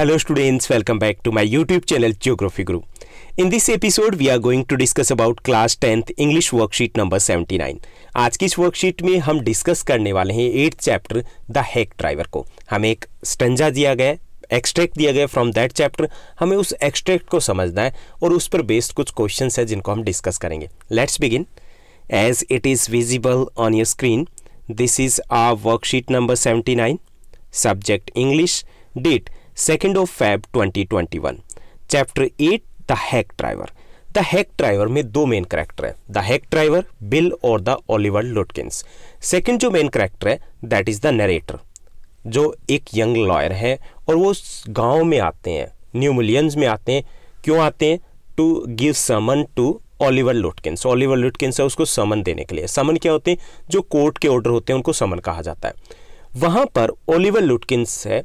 Hello students, welcome back to my YouTube channel Geography Guru. In this episode, we are going to discuss about class 10th English worksheet number 79. आज की इस worksheet में हम discuss करने वाले हैं 8th chapter the hack driver को हमें एक स्टंजा दिया गया एक्सट्रैक्ट दिया गया फ्रॉम दैट चैप्टर हमें उस एक्सट्रैक्ट को समझना है और उस पर बेस्ड कुछ क्वेश्चन है जिनको हम डिस्कस करेंगे let's begin as it is visible on your screen this is our worksheet number 79 nine subject English date second of Feb 2021 chapter eight the hack driver the hack driver में दो main character है the hack driver Bill और the Oliver Lutkins second जो main character है that is the narrator जो एक young lawyer है और वो गांव में आते हैं न्यू मिलियंस में आते हैं क्यों आते हैं to give summon to Oliver Lutkins Oliver Lutkins है उसको समन देने के लिए समन क्या होते हैं जो कोर्ट के ऑर्डर होते हैं उनको समन कहा जाता है वहाँ पर ओलिवर लुटकिंस है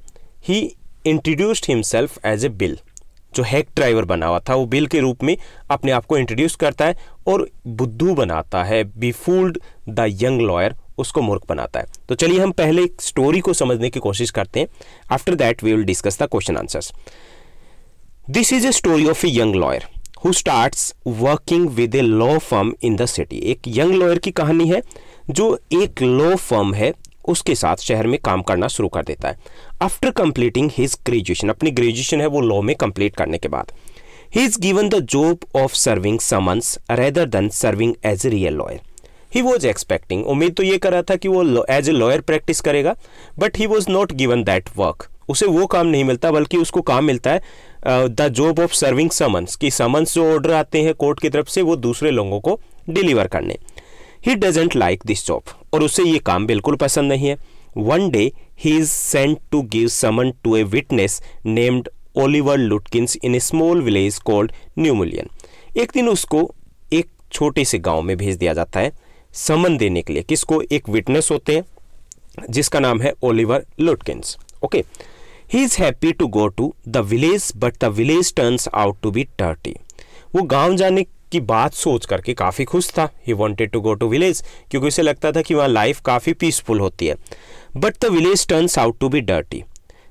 he introduced himself as a Bill जो हैक ड्राइवर बना हुआ था वो बिल के रूप में अपने आप को इंट्रोड्यूस करता है और बुद्धू बनाता है be fooled the young lawyer उसको मूर्ख बनाता है तो चलिए हम पहले एक स्टोरी को समझने की कोशिश करते हैं after that we will discuss the question answers this is a story of a young lawyer who start working with a law firm in the city एक यंग लॉयर की कहानी है जो एक लॉ फर्म है उसके साथ शहर में काम करना शुरू कर देता है आफ्टर कंप्लीटिंग हिज ग्रेजुएशन अपनी ग्रेजुएशन है वो लॉ में कंप्लीट करने के बाद he is given the job of serving summons rather than serving as a real lawyer he was expecting उम्मीद तो ये कर रहा था कि वो एज ए लॉयर प्रैक्टिस करेगा but he was not given that work उसे वो काम नहीं मिलता बल्कि उसको काम मिलता है the job of serving summons कि समन्स जो ऑर्डर आते हैं कोर्ट की तरफ से वो दूसरे लोगों को डिलीवर करने he doesn't like this job और उसे ये काम बिल्कुल पसंद नहीं है one day he is sent to give summon to a witness named Oliver Lutkins in a small village called New Mullion एक दिन उसको एक छोटे से गांव में भेज दिया जाता है समन देने के लिए किसको एक विटनेस होते हैं जिसका नाम है Oliver Lutkins okay he is happy to go to the village but the village turns out to be dirty वो गांव जाने की बात सोच करके काफ़ी खुश था he wanted to go to village क्योंकि उसे लगता था कि वहाँ लाइफ काफ़ी पीसफुल होती है but the village turns out to be dirty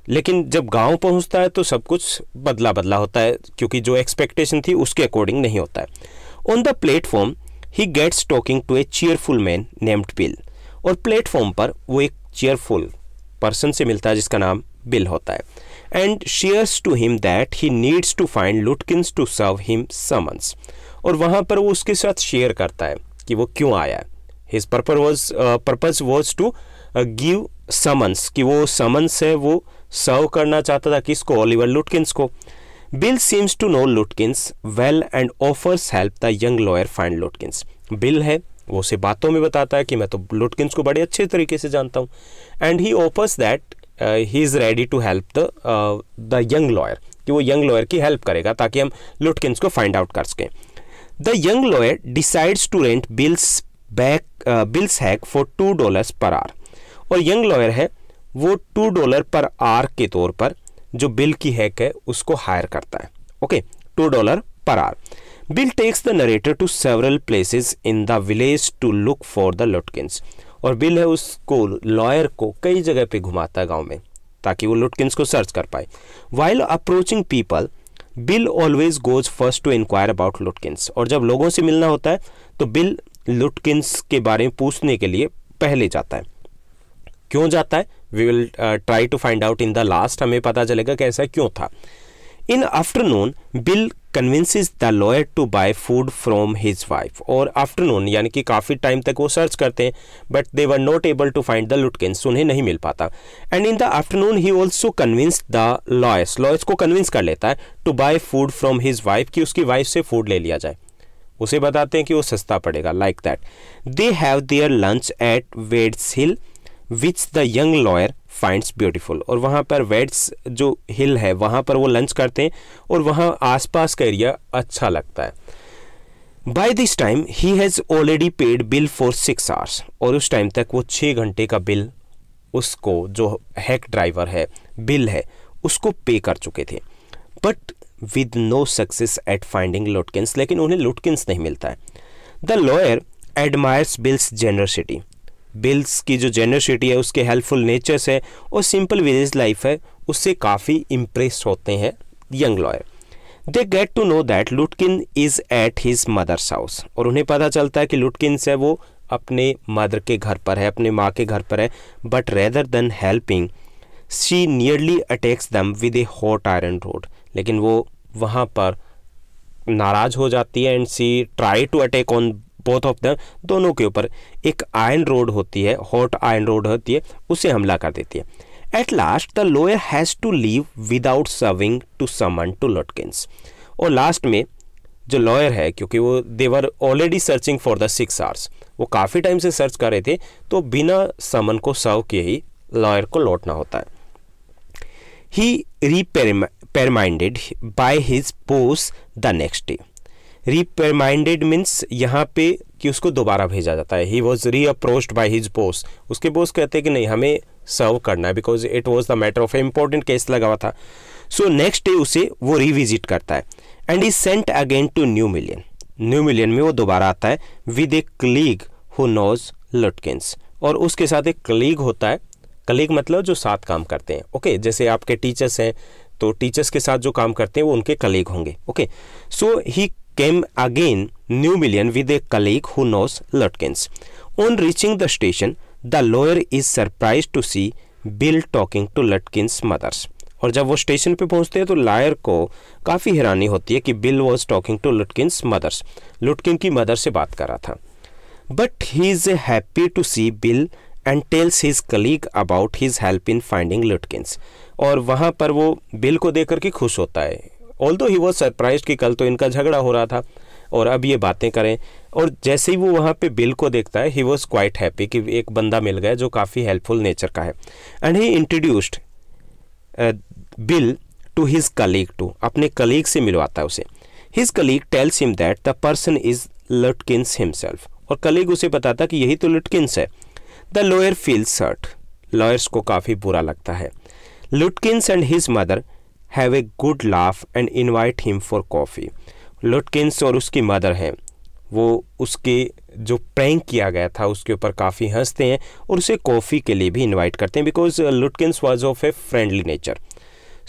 लेकिन जब गांव पहुंचता है तो सब कुछ बदला बदला होता है क्योंकि जो एक्सपेक्टेशन थी उसके अकॉर्डिंग नहीं होता है on the platform he gets talking to a cheerful man named Bill और प्लेटफॉर्म पर वो एक चेयरफुल पर्सन से मिलता है जिसका नाम बिल होता है and shares to him that he needs to find Lutkins to serve him summons और वहाँ पर वो उसके साथ शेयर करता है कि वो क्यों आया है his purpose was purpose was to give summons कि वो समन्स है वो सर्व करना चाहता था किसको ओलिवर लुटकिंस को Bill seems to know Lutkins well and offers help the young lawyer find Lutkins Bill है वो उसे बातों में बताता है कि मैं तो लुटकिंस को बड़े अच्छे तरीके से जानता हूँ and he offers that he is ready to help the the young lawyer कि वो यंग लॉयर की हेल्प करेगा ताकि हम लुटकिंस को फाइंड आउट कर सकें the young lawyer decides to rent Bill's back Bill's hack for two dollars per hour और यंग लॉयर है वो टू डॉलर पर आर के तौर पर जो बिल की हैक है उसको हायर करता है okay two dollar per hour Bill takes the narrator to several places in the village to look for the Lutkins और बिल है उसको लॉयर को कई जगह पे घुमाता है गांव में ताकि वो लुटकिंस को सर्च कर पाए while approaching people Bill always goes first to inquire about Lutkins और जब लोगों से मिलना होता है तो बिल लुटकिंस के बारे में पूछने के लिए पहले जाता है क्यों जाता है we will try to find out in the last हमें पता चलेगा कैसा क्यों था in afternoon Bill convinces the lawyer to buy food from his wife और आफ्टरनून यानी कि काफ़ी टाइम तक वो सर्च करते हैं but they were not able to find the Lutkins उन्हें नहीं मिल पाता and in the afternoon he also convince the lawyers lawyers को कन्विंस कर लेता है to buy food from his wife कि उसकी वाइफ से फूड ले लिया जाए उसे बताते हैं कि वो सस्ता पड़ेगा like that they have their lunch at Wade's Hill which the young lawyer finds beautiful और वहाँ पर वेट्स जो हिल है वहाँ पर वो लंच करते हैं और वहाँ आसपास का एरिया अच्छा लगता है by this time he has already paid Bill for six hours और उस टाइम तक वो छः घंटे का बिल उसको जो हैक ड्राइवर है बिल है उसको पे कर चुके थे but with no success at finding Lutkins लेकिन उन्हें लुटकिंस नहीं मिलता है the lawyer admires Bill's generosity Bill's की जो जेनरसिटी है उसके हेल्पफुल नेचर्स है और सिंपल विलेज लाइफ है उससे काफ़ी इम्प्रेस होते हैं young lawyer they get to know that Lutkin is at his mother's house और उन्हें पता चलता है कि लुटकिन है वो अपने मदर के घर पर है अपने माँ के घर पर है but rather than helping she nearly attacks them with a hot iron rod लेकिन वो वहाँ पर नाराज़ हो जाती है and she try to attack on both of them दोनों के ऊपर एक आयरन रोड होती है हॉट आयरन रोड होती है उसे हमला कर देती है at last the lawyer has to leave without serving to summon to Lutkins और लास्ट में जो लॉयर है क्योंकि वो they were already searching for the six hours वो काफ़ी टाइम से सर्च कर रहे थे तो बिना समन को सर्व किए ही लॉयर को लौटना होता है he reprimanded by his boss the next day reprimanded means यहाँ पे कि उसको दोबारा भेजा जाता है he was reproach by his boss उसके बोस कहते हैं कि नहीं हमें सर्व करना है because it was the matter of a important case लगा हुआ था सो नेक्स्ट डे उसे वो रिविजिट करता है and is sent again to New Mullion New Mullion में वो दोबारा आता है with a colleague who knows Lutkins और उसके साथ एक क्लीग होता है कलीग मतलब जो साथ काम करते हैं ओके okay, जैसे आपके टीचर्स हैं तो टीचर्स के साथ जो काम करते हैं वो उनके कलीग होंगे okay so he came again Mullion with a colleague who knows Lutkins. On reaching the station, the lawyer is surprised to see Bill talking to Lutkins mothers और जब वो स्टेशन पे पहुंचते हैं तो लायर को काफ़ी हैरानी होती है कि Bill was talking to Lutkins mothers Lutkin की मदर से बात कर रहा था but he is happy to see Bill and tells his colleague about his help in finding Lutkins और वहाँ पर वो बिल को देख करके खुश होता है ऑल दो ही वो सरप्राइज कि कल तो इनका झगड़ा हो रहा था और अब ये बातें करें और जैसे ही वो वहाँ पे बिल को देखता है ही वॉज क्वाइट हैप्पी कि एक बंदा मिल गया जो काफ़ी हेल्पफुल नेचर का है and he introduced Bill to his colleague to अपने कलीग से मिलवाता है उसे his colleague tells him that the person is Lutkins himself और कलीग उसे बताता कि यही तो लुटकिंस है the lawyer feels hurt lawyers को काफ़ी बुरा लगता है Lutkins and his mother have a good laugh and invite him for coffee Lutkins और उसकी मदर हैं वो उसके जो प्रैंक किया गया था उसके ऊपर काफ़ी हंसते हैं और उसे कॉफ़ी के लिए भी इनवाइट करते हैं because Lutkins was of a friendly nature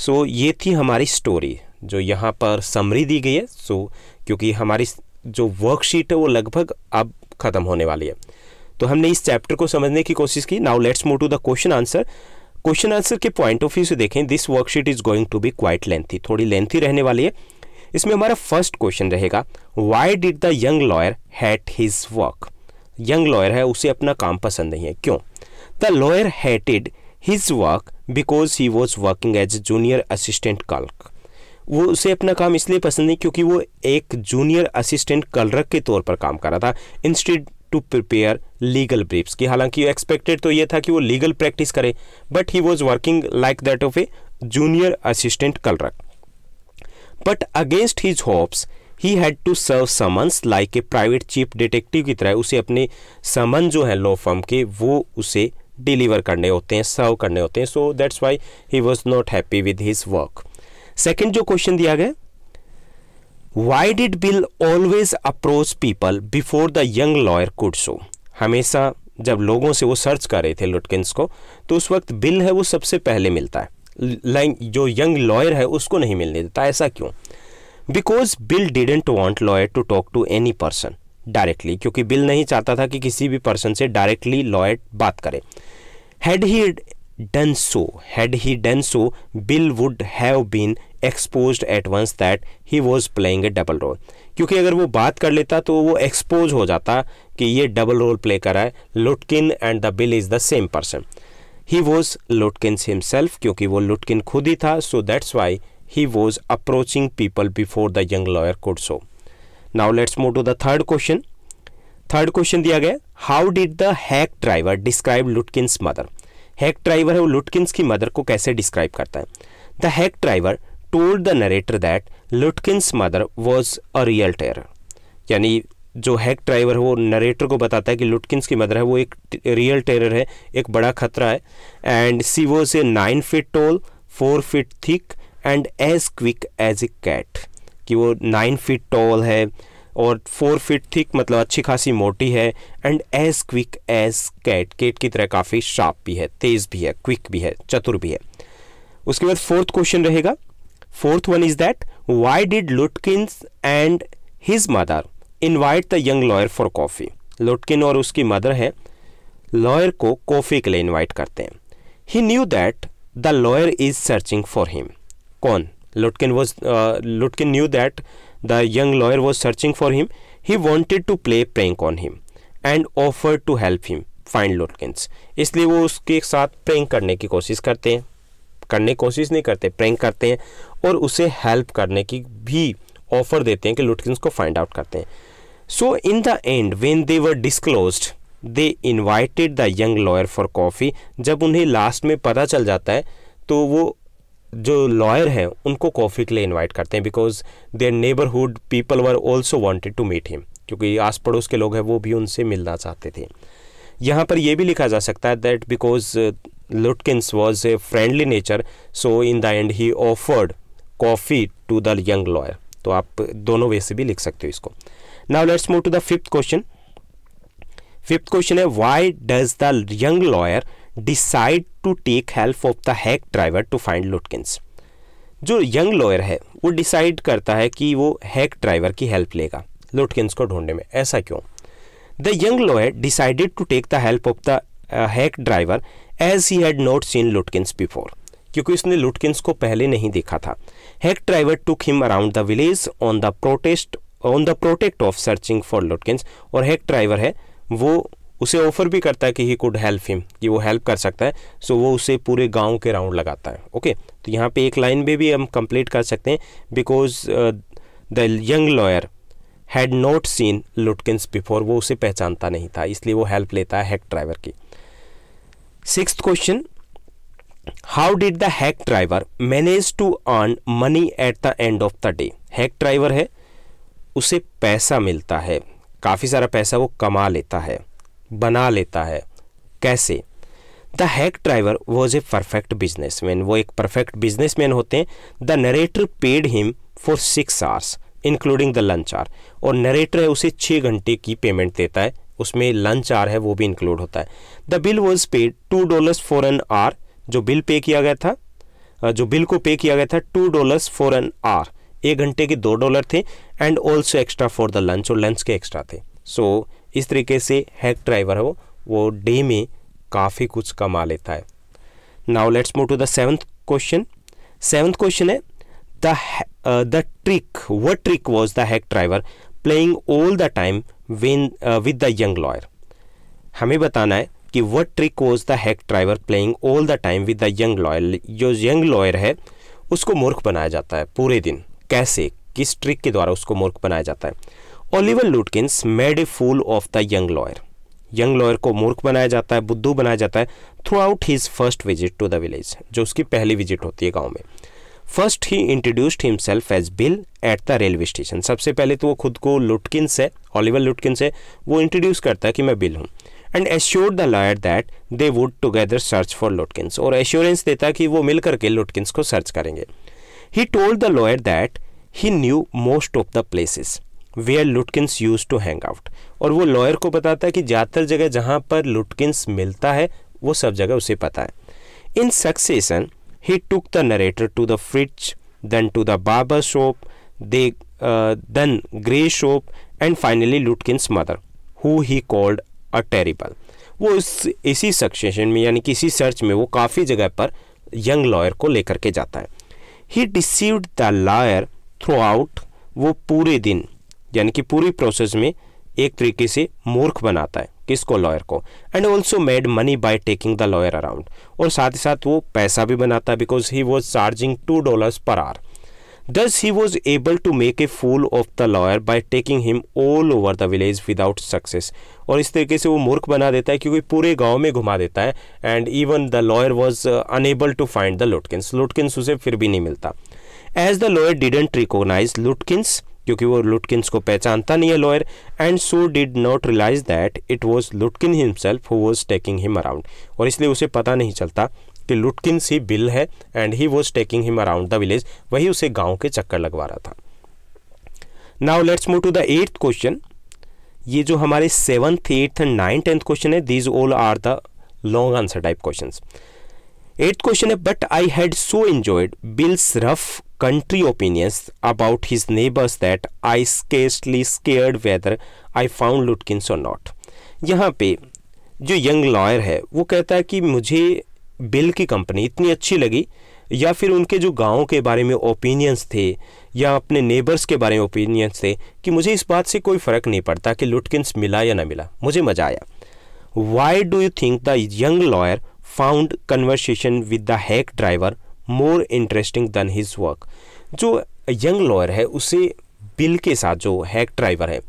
so ये थी हमारी स्टोरी जो यहाँ पर समरी दी गई है सो so, क्योंकि हमारी जो वर्कशीट है वो लगभग अब ख़त्म होने वाली है तो हमने इस चैप्टर को समझने की कोशिश की now let's move to the question answer question answer के पॉइंट ऑफ व्यू से देखें this worksheet is going to be quite lengthy थोड़ी लेंथी रहने वाली है इसमें हमारा फर्स्ट क्वेश्चन रहेगा why did the young lawyer hate his work young lawyer है उसे अपना काम पसंद नहीं है क्यों the lawyer hated his work because he was working as junior assistant clerk वो उसे अपना काम इसलिए पसंद नहीं क्योंकि वो एक जूनियर असिस्टेंट कलरक के तौर पर काम कर रहा था instead to prepare legal briefs की हालांकि एक्सपेक्टेड तो ये था कि वो लीगल प्रैक्टिस करे but he was working like that of a junior assistant clerk but against his hopes he had to serve summons like a private chief detective की तरह उसे अपने समन जो है लॉ फर्म के वो उसे डिलीवर करने होते हैं सर्व करने होते हैं so that's why he was not happy with his work second जो क्वेश्चन दिया गया why did Bill always approach people before the young lawyer could हमेशा जब लोगों से वो सर्च कर रहे थे लुटकिंस को तो उस वक्त बिल है वो सबसे पहले मिलता है जो यंग लॉयर है उसको नहीं मिलने देता ऐसा क्यों because Bill didn't want lawyer to talk to any person directly क्योंकि बिल नहीं चाहता था कि किसी भी पर्सन से डायरेक्टली लॉयर बात करे had he done so had he done so Bill would have been exposed at once that he was playing a double role क्योंकि अगर वो बात कर लेता तो वो एक्सपोज हो जाता कि ये डबल रोल प्ले करा है Lutkin and the Bill is the same person he was Lutkin same self क्योंकि वो लुटकिन खुद ही था so that's why he was approaching people before the young lawyer could so now let's move to the third question third question दिया गया how did the hack driver describe Lutkin mother hack driver है वो लुटकिंस की mother को कैसे describe करता है the hack driver told the narrator that Lutkins mother was a real terror यानी जो हैक ड्राइवर है वो नरेटर को बताता है कि लुटकिंस की मदर है वो एक रियल टेरर है एक बड़ा खतरा है एंड सी वो से nine feet tall four feet thick and as quick as a cat कि वो नाइन फिट टॉल है और फोर फीट थिक मतलब अच्छी खासी मोटी है and as quick as cat cat की तरह काफ़ी शार्प भी है तेज़ भी है क्विक भी है चतुर भी है उसके बाद फोर्थ क्वेश्चन रहेगा fourth one is that why did Lutkin and his mother invite the young lawyer for coffee Lutkin और उसकी मदर है लॉयर को कॉफ़ी के लिए इन्वाइट करते हैं he knew that the lawyer is searching for him कौन Lutkin was Lutkin knew that the young lawyer was searching for him he wanted to play prank on him and offer to help him find Lotkins. इसलिए वो उसके साथ prank करने की कोशिश करते हैं करने की कोशिश नहीं करते प्रेंक करते हैं और उसे हेल्प करने की भी ऑफर देते हैं कि लुटकिंस को फाइंड आउट करते हैं so in the end when they were disclose they invited the young lawyer for coffee जब उन्हें लास्ट में पता चल जाता है तो वो जो लॉयर हैं उनको कॉफ़ी के लिए इनवाइट करते हैं because their neighbourhood people were also wanted to meet him क्योंकि आस पड़ोस के लोग हैं वो भी उनसे मिलना चाहते थे यहाँ पर यह भी लिखा जा सकता है that because Lutkins was a friendly nature so in the end he offered coffee to the young lawyer तो आप दोनों वे से भी लिख सकते हो इसको now let's move to the fifth question fifth question है why does the young lawyer decide to take help of the hack driver to find Lutkins जो यंग लॉयर है वो डिसाइड करता है कि वो हैक ड्राइवर की हेल्प लेगा लुटकिंस को ढूंढने में ऐसा क्यों the young lawyer decided to take the help of the hack driver as he had not seen Lutkins before क्योंकि उसने लुटकिंस को पहले नहीं देखा था hack driver took him around the village on the pretext on the pretext of searching for Lutkins और hack driver है वो उसे ऑफर भी करता है कि ही कुड हेल्प हिम कि वो हेल्प कर सकता है सो वो उसे पूरे गांव के राउंड लगाता है ओके तो यहाँ पे एक लाइन में भी हम कंप्लीट कर सकते हैं because the young lawyer had not seen Lutkins before वो उसे पहचानता नहीं था इसलिए वो हेल्प लेता है हैक ड्राइवर की six question how did the hack driver manage to earn money at the end of the day hack driver है उसे पैसा मिलता है काफ़ी सारा पैसा वो कमा लेता है बना लेता है कैसे the hack driver was a perfect businessman वो एक परफेक्ट बिजनेसमैन होते हैं the narrator paid him for six hours including the lunch hour और नरेटर है उसे छः घंटे की पेमेंट देता है उसमें लंच आर है वो भी इंक्लूड होता है the Bill was paid two dollars for an hour जो बिल पे किया गया था जो बिल को पे किया गया था two dollars for an hour एक घंटे के दो डॉलर थे and also extra for the lunch और लंच के एक्स्ट्रा थे सो so, इस तरीके से हैक ड्राइवर है वो वो डे में काफ़ी कुछ कमा लेता है now let's move to the seventh question seventh question है the the trick what trick was the hack driver playing all the time when with the young lawyer हमें बताना है कि what trick was the hack driver playing all the time with the young lawyer जो young lawyer है उसको मूर्ख बनाया जाता है पूरे दिन कैसे किस ट्रिक के द्वारा उसको मूर्ख बनाया जाता है Oliver Lutkins made a fool of the young lawyer young lawyer को मूर्ख बनाया जाता है बुद्धू बनाया जाता है throughout his first visit to the village जो उसकी पहली विजिट होती है गाँव में first he introduced himself as Bill at the railway station सबसे पहले तो वो खुद को लुटकिंस है ओलिवर लुटकिंस है वो इंट्रोड्यूस करता है कि मैं बिल हूँ and assure the lawyer that they would together search for Lutkins और एश्योरेंस देता कि वो मिल करके लुटकिंस को सर्च करेंगे he told the lawyer that he knew most of the places where Lutkins use to hang out और वो लॉयर को बताता है कि ज़्यादातर जगह जहाँ पर लुटकिंस मिलता है वो सब जगह उसे पता है in succession he took the narrator to the fridge then to the barber shop they then grey shop and finally Lutkins mother who he called a terrible वो इस इसी सक्सेशन में यानी कि इसी सर्च में वो काफ़ी जगह पर यंग लॉयर को लेकर के जाता है he deceived the lawyer throughout वो पूरे दिन यानी कि पूरी प्रोसेस में एक तरीके से मूर्ख बनाता है किसको लॉयर को and also made money by taking the lawyer around और साथ ही साथ वो पैसा भी बनाता है because he was charging two dollar per hour thus he was able to make a fool of the lawyer by taking him all over the village without success और इस तरीके से वो मूर्ख बना देता है क्योंकि पूरे गांव में घुमा देता है and even the lawyer was unable to find the Lutkins Lutkins उसे फिर भी नहीं मिलता as the lawyer didn't recognise Lutkins क्योंकि वो लुटकिन्स को पहचानता नहीं है lawyer and so did not realise that it was Lutkin himself who was taking him around और इसलिए उसे पता नहीं चलता कि लुटकिन्स ही बिल है and he was taking him around the village वही उसे गाँव के चक्कर लगवा रहा था now let's move to the eighth question ये जो हमारे seventh eighth and ninth tenth question है these all are the long answer type question eight question है but I had so enjoyed Bill's rough country opinions about his neighbours that I scarcely scared whether I found Lutkins और not यहाँ पे जो young lawyer है वो कहता है कि मुझे बिल की कंपनी इतनी अच्छी लगी या फिर उनके जो गाँव के बारे में ओपिनियंस थे या अपने नेबर्स के बारे में ओपिनियंस थे कि मुझे इस बात से कोई फ़र्क नहीं पड़ता कि लुटकिंस मिला या ना मिला मुझे मज़ा आया why do you think the young lawyer found conversation with the hack driver more interesting than his work जो यंग लॉयर है उसे बिल के साथ जो हैक ड्राइवर है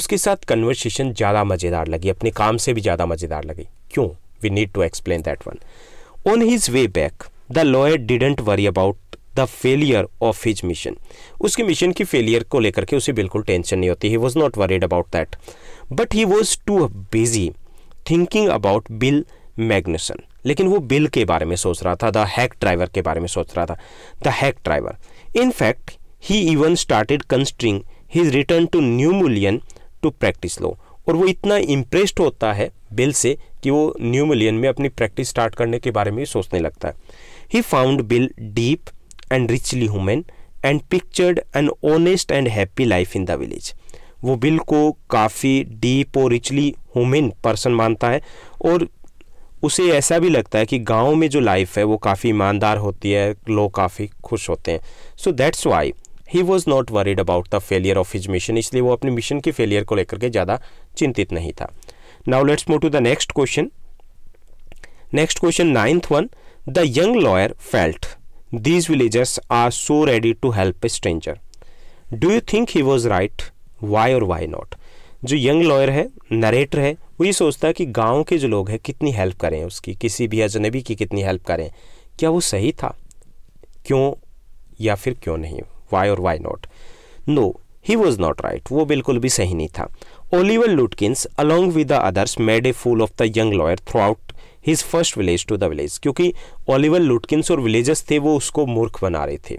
उसके साथ कन्वर्सेशन ज़्यादा मज़ेदार लगी अपने काम से भी ज़्यादा मज़ेदार लगी क्यों we need to explain that one on his way back the lawyer didn't worry about the failure of his mission उसके मिशन की फेलियर को लेकर के उसे बिल्कुल टेंशन नहीं होती he was not worried about that but he was too busy thinking about Bill Magnuson लेकिन वो बिल के बारे में सोच रहा था द हैक ड्राइवर के बारे में सोच रहा था the hack driver in fact he even started considering his return to New Mullion to practice law और वो इतना इम्प्रेस्ड होता है बिल से कि वो न्यू मिलियन में अपनी प्रैक्टिस स्टार्ट करने के बारे में सोचने लगता है he found Bill deep and richly human and pictured and honest and happy life in the village वो बिल को काफ़ी डीप और रिचली ह्यूमन पर्सन मानता है और उसे ऐसा भी लगता है कि गाँव में जो लाइफ है वो काफ़ी ईमानदार होती है लोग काफ़ी खुश होते हैं so that's why he was not worried about the failure of his mission इसलिए वो अपने मिशन के फेलियर को लेकर के ज़्यादा चिंतित नहीं था now let's move to the next question next question ninth one the young lawyer felt these villagers are so ready to help a stranger do you think he was right why और why not जो young lawyer है narrator है वो ये सोचता है कि गांव के जो लोग हैं कितनी हेल्प करें उसकी किसी भी अजनबी की कितनी हेल्प करें क्या वो सही था क्यों या फिर क्यों नहीं वाई और why not no he was not right वो बिल्कुल भी सही नहीं था Oliver Lutkins along with the others made a fool of the young lawyer throughout his first village to the village क्योंकि ओलिवर लुटकिंस और villagers थे वो उसको मूर्ख बना रहे थे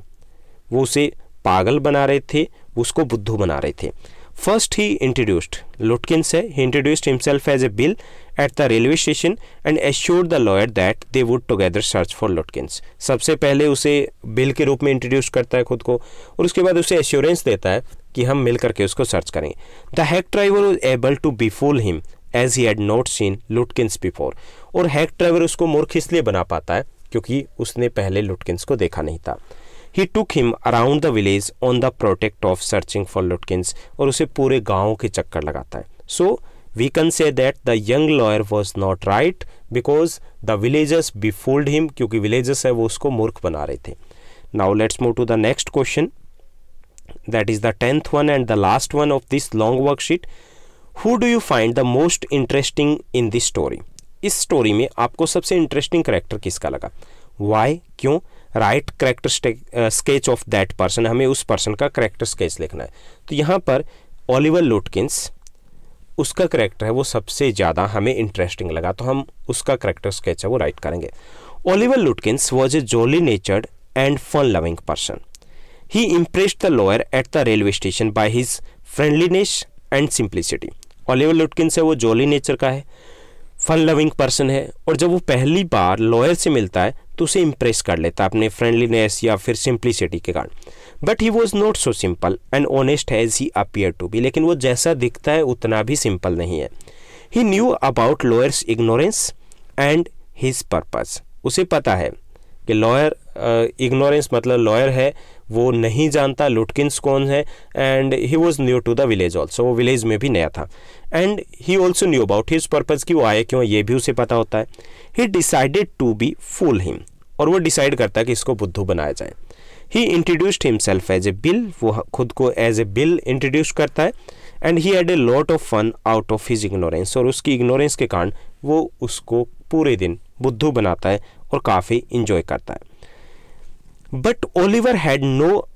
वो उसे पागल बना रहे थे उसको बुद्धू बना रहे थे First, he introduced say He introduced himself as a bill at the railway station and assured the lawyer that they would together search for Lutkins. सबसे पहले उसे बिल के रूप में इंट्रोड्यूस करता है खुद को और उसके बाद उसे एश्योरेंस देता है कि हम मिल करके उसको सर्च करेंगे the hack driver was able to befool him as he had not seen Lutkins before और हैक ड्राइवर उसको मूर्ख इसलिए बना पाता है क्योंकि उसने पहले लुटकिंस को देखा नहीं था he took him around the village on the protect of searching for lutkins और उसे पूरे गाँव के चक्कर लगाता है so, we can say that the young lawyer was not right because the villagers befooled him क्योंकि villagers है वो उसको मूर्ख बना रहे थे now let's move to the next question that is the tenth one and the last one of this long worksheet who do you find the most interesting in this story इस story में आपको सबसे interesting character किसका लगा why क्यों write character sketch of that person हमें उस person का करेक्टर स्केच लिखना है तो यहाँ पर ओलिवर लुटकिंस उसका करेक्टर है वो सबसे ज़्यादा हमें इंटरेस्टिंग लगा तो हम उसका करेक्टर स्केच है वो राइट करेंगे Oliver Lutkins was a jolly natured and fun loving person he impress the lawyer at the railway station by his friendliness and simplicity Oliver Lutkins है वो जोली नेचर का है फन लविंग पर्सन है और जब वो पहली बार लॉयर से मिलता है तो उसे इम्प्रेस कर लेता अपने फ्रेंडलीनेस या फिर सिंप्लिसिटी के कारण but he was not so simple and honest has he appear to be लेकिन वो जैसा दिखता है उतना भी सिंपल नहीं है he knew about lawyer's ignorance and his purpose उसे पता है कि लॉयर इग्नोरेंस मतलब लॉयर है वो नहीं जानता लुटकिंस कौन है and he was new to the village also वो विलेज में भी नया था and he also knew about his purpose कि वो आए क्यों ये भी उसे पता होता है he decided to befool him और वो डिसाइड करता है कि इसको बुद्धू बनाया जाए he introduced himself as a Bill वो खुद को एज ए बिल इंट्रोड्यूस करता है and he had a lot of fun out of his ignorance और उसकी इग्नोरेंस के कारण वो उसको पूरे दिन बुद्धू बनाता है और काफ़ी इंजॉय करता है but Oliver had no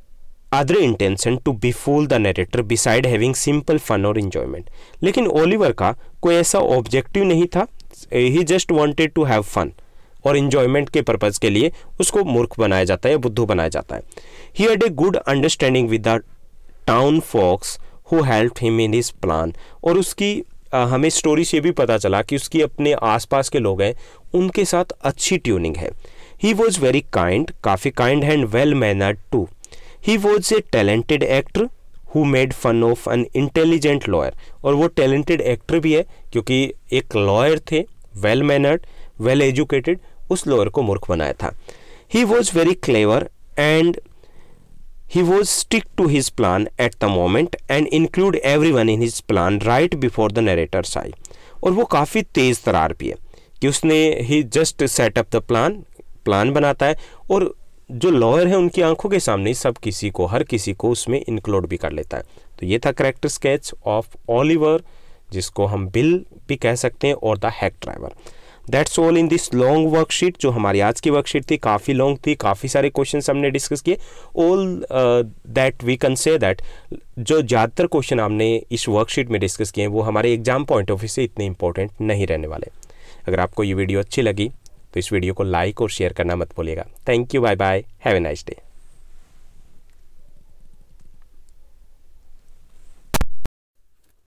intention to befool the narrator beside having simple fun और इन्जॉयमेंट लेकिन ओलिवर का कोई ऐसा ऑब्जेक्टिव नहीं था he just wanted to have fun और इन्जॉयमेंट के पर्पज़ के लिए उसको मूर्ख बनाया जाता है या बुद्धू बनाया जाता है he had a good understanding with the town folks who help him in his plan और उसकी आ, हमें स्टोरी से भी पता चला कि उसकी अपने आसपास के लोग हैं उनके साथ अच्छी ट्यूनिंग है ही वॉज वेरी काइंड काफ़ी kind and well mannered too he was a talented actor who made fun of an intelligent lawyer और वो टैलेंटेड एक्टर भी है क्योंकि एक लॉयर थे वेल मैनर्ड वेल एजुकेटेड उस लॉयर को मूर्ख बनाया था he was very clever and he was stick to his plan at the moment and include everyone in his plan right before the narrator साई और वो काफ़ी तेज़ तरार भी है कि उसने he just set up the plan plan बनाता है और जो लॉयर है उनकी आंखों के सामने सब किसी को हर किसी को उसमें इंक्लूड भी कर लेता है तो ये था करेक्टर स्केच ऑफ ऑलिवर जिसको हम बिल भी कह सकते हैं और the hack driver that's all in this long worksheet जो हमारी आज की वर्कशीट थी काफ़ी लॉन्ग थी काफ़ी सारे क्वेश्चन हमने डिस्कस किए all that we can say that जो ज़्यादातर क्वेश्चन हमने इस वर्कशीट में डिस्कस किए हैं वो हमारे एग्जाम पॉइंट ऑफ व्यू से इतने इंपॉर्टेंट नहीं रहने वाले अगर आपको ये वीडियो अच्छी लगी तो इस वीडियो को लाइक और शेयर करना मत भूलिएगा thank you bye bye have a nice day